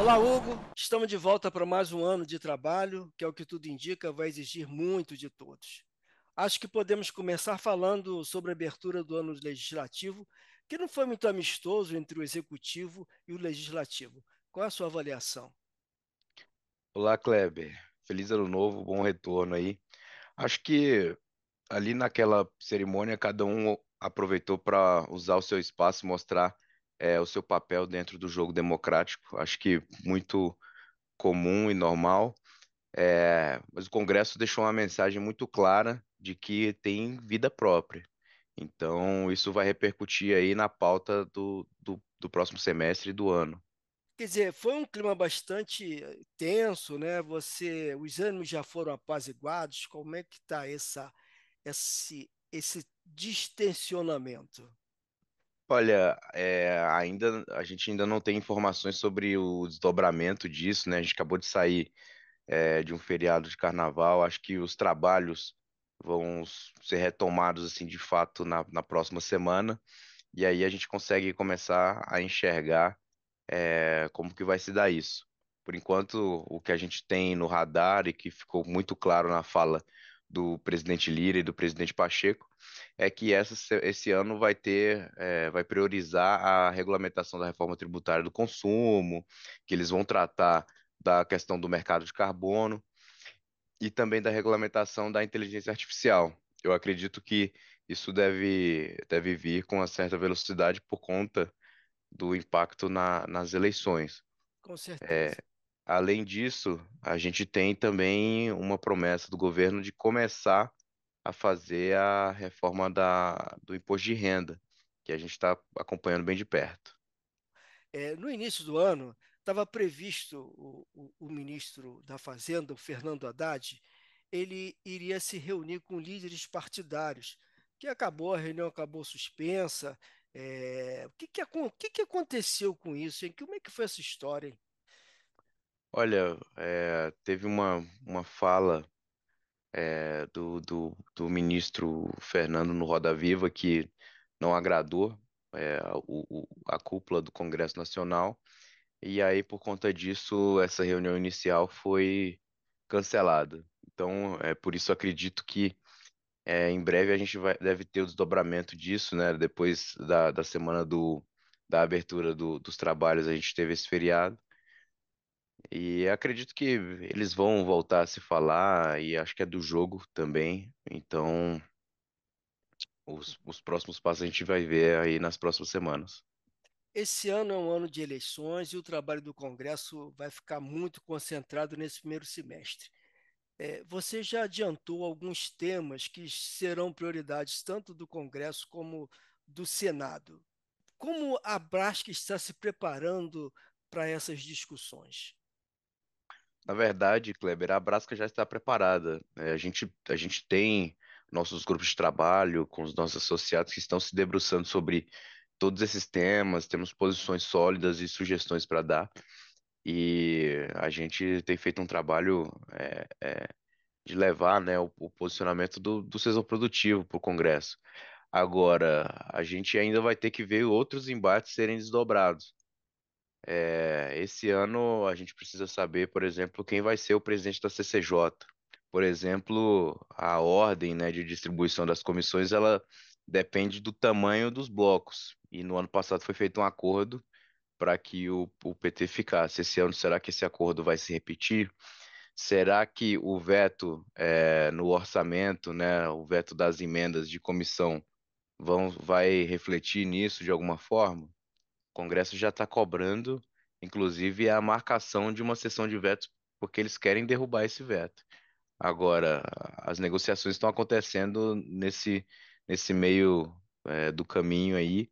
Olá, Hugo. Estamos de volta para mais um ano de trabalho, que é o que tudo indica, vai exigir muito de todos. Acho que podemos começar falando sobre a abertura do ano legislativo, que não foi muito amistoso entre o executivo e o legislativo. Qual é a sua avaliação? Olá, Kleber. Feliz ano novo, bom retorno aí. Acho que ali naquela cerimônia, cada um aproveitou para usar o seu espaço, mostrar é, o seu papel dentro do jogo democrático. Acho que muito comum e normal. É, mas o Congresso deixou uma mensagem muito clara de que tem vida própria. Então, isso vai repercutir aí na pauta do, do, do próximo semestre e do ano. Quer dizer, foi um clima bastante eh, tenso, né? Você, os ânimos já foram apaziguados. Como é que está esse, esse distensionamento? Olha, é, ainda a gente ainda não tem informações sobre o desdobramento disso, né? A gente acabou de sair é, de um feriado de carnaval. Acho que os trabalhos vão ser retomados assim de fato na, na próxima semana. E aí a gente consegue começar a enxergar é, como que vai se dar isso. Por enquanto, o que a gente tem no radar e que ficou muito claro na fala do presidente Lira e do presidente Pacheco, é que essa, esse ano vai ter, é, vai priorizar a regulamentação da reforma tributária do consumo, que eles vão tratar da questão do mercado de carbono e também da regulamentação da inteligência artificial. Eu acredito que isso deve, deve vir com uma certa velocidade por conta do impacto na, nas eleições. Com é, certeza. É, Além disso, a gente tem também uma promessa do governo de começar a fazer a reforma da, do imposto de renda, que a gente está acompanhando bem de perto. É, no início do ano, estava previsto o, o, o, ministro da Fazenda, o Fernando Haddad, ele iria se reunir com líderes partidários, que acabou, a reunião acabou suspensa. É, o, que, que, o que, que aconteceu com isso? Hein? Como é que foi essa história? Hein? Olha, é, teve uma, uma fala é, do, do, do ministro Fernando no Roda Viva que não agradou é, o, o, a cúpula do Congresso Nacional, e aí, por conta disso, essa reunião inicial foi cancelada. Então, é por isso acredito que é, em breve a gente vai, deve ter o desdobramento disso, né? Depois da, da semana do, da abertura do, dos trabalhos, a gente teve esse feriado. E acredito que eles vão voltar a se falar, e acho que é do jogo também. Então, os, os próximos passos a gente vai ver aí nas próximas semanas. Esse ano é um ano de eleições e o trabalho do Congresso vai ficar muito concentrado nesse primeiro semestre. É, você já adiantou alguns temas que serão prioridades tanto do Congresso como do Senado. Como a Brasque está se preparando para essas discussões? Na verdade, Kleber, a Brasca já está preparada. É, a gente, a gente tem nossos grupos de trabalho com os nossos associados que estão se debruçando sobre todos esses temas, temos posições sólidas e sugestões para dar. E a gente tem feito um trabalho é, é, de levar né, o, o posicionamento do, do setor produtivo para o Congresso. Agora, a gente ainda vai ter que ver outros embates serem desdobrados. É, esse ano a gente precisa saber, por exemplo, quem vai ser o presidente da CCJ. Por exemplo, a ordem, né, de distribuição das comissões, ela depende do tamanho dos blocos. E no ano passado foi feito um acordo para que o, o PT ficasse. Esse ano, será que esse acordo vai se repetir? Será que o veto é, no orçamento, né, o veto das emendas de comissão, vão, vai refletir nisso de alguma forma? O Congresso já está cobrando, inclusive, a marcação de uma sessão de vetos, porque eles querem derrubar esse veto. Agora, as negociações estão acontecendo nesse, nesse meio é, do caminho aí,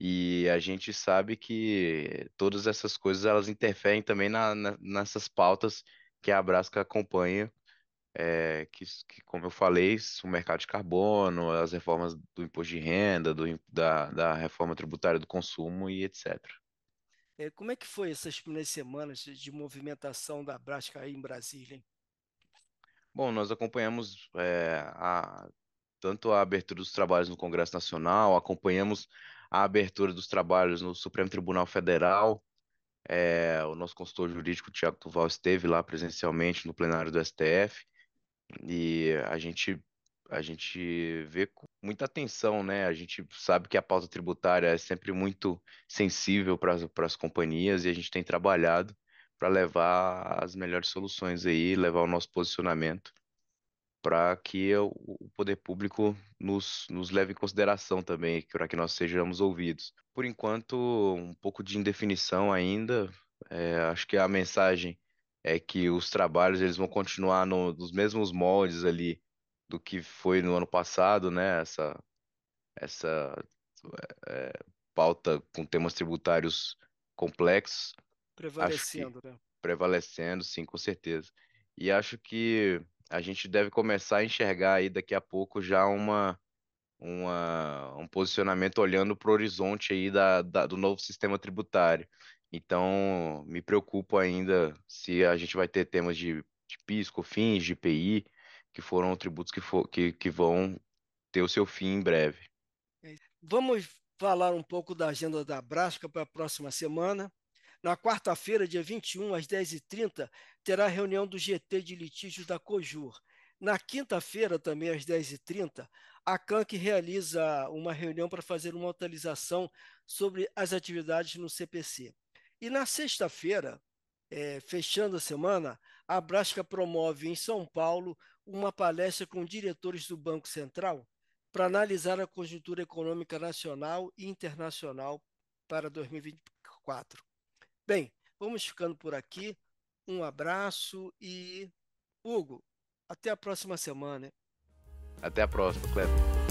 e a gente sabe que todas essas coisas elas interferem também na, na, nessas pautas que a Abrasca acompanha é, que, que, como eu falei, o mercado de carbono, as reformas do imposto de renda, do, da, da reforma tributária do consumo e etc. É, eh, como é que foi essas primeiras semanas de movimentação da Brasca aí em Brasília? Hein? Bom, nós acompanhamos é, a, tanto a abertura dos trabalhos no Congresso Nacional, acompanhamos a abertura dos trabalhos no Supremo Tribunal Federal. É, o nosso consultor jurídico, Tiago Tuval, esteve lá presencialmente no plenário do STF. E a gente a gente vê com muita atenção, né? A gente sabe que a pauta tributária é sempre muito sensível para as companhias e a gente tem trabalhado para levar as melhores soluções aí, levar o nosso posicionamento para que o, o poder público nos, nos leve em consideração também, para que nós sejamos ouvidos. Por enquanto, um pouco de indefinição ainda. É, acho que a mensagem é que os trabalhos eles vão continuar no, nos mesmos moldes ali do que foi no ano passado, né? Essa, essa é, é pauta com temas tributários complexos. Prevalecendo, que, né? Prevalecendo, sim, com certeza. E acho que a gente deve começar a enxergar aí daqui a pouco já uma, uma um posicionamento olhando para o horizonte aí da, da, do novo sistema tributário. Então, me preocupo ainda se a gente vai ter temas de, de PIS, COFINS, de PI, que foram tributos que, for, que, que vão ter o seu fim em breve. É, vamos falar um pouco da agenda da Brasca para a próxima semana. Na quarta-feira, dia 21, às 10h30, terá a reunião do GT de litígios da COJUR. Na quinta-feira, também às 10h30, a CANC realiza uma reunião para fazer uma atualização sobre as atividades no CPC. E na sexta-feira, é, fechando a semana, a Brasca promove em São Paulo uma palestra com diretores do Banco Central para analisar a conjuntura econômica nacional e internacional para 2024. Bem, vamos ficando por aqui. Um abraço e, Hugo, até a próxima semana. Até a próxima, Cleber.